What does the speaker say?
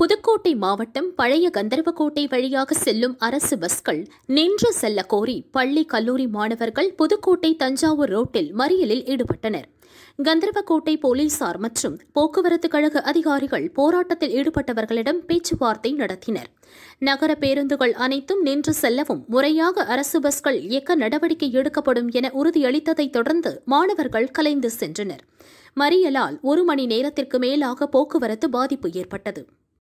புதுக்கோட்டை மாவட்டம் பழைய கந்தர்வக்கோட்டை வழியாக செல்லும் அரசு பஸ்கள் நின்று செல்ல கோரி பள்ளி கல்லூரி மாணவர்கள் புதுக்கோட்டை தஞ்சாவூர் ரோட்டில் மறியலில் ஈடுபட்டனர் கந்தர்வக்கோட்டை போலீசார் மற்றும் போக்குவரத்து கழக அதிகாரிகள் போராட்டத்தில் ஈடுபட்டவர்களிடம் பேச்சுவார்த்தை நடத்தினர் நகர பேருந்துகள் அனைத்தும் நின்று செல்லவும் முறையாக அரசு பஸ்கள் இயக்க நடவடிக்கை எடுக்கப்படும் என உறுதியளித்ததைத் தொடர்ந்து மாணவர்கள் கலைந்து சென்றனர் மறியலால் ஒரு மணி நேரத்திற்கு மேலாக போக்குவரத்து பாதிப்பு ஏற்பட்டது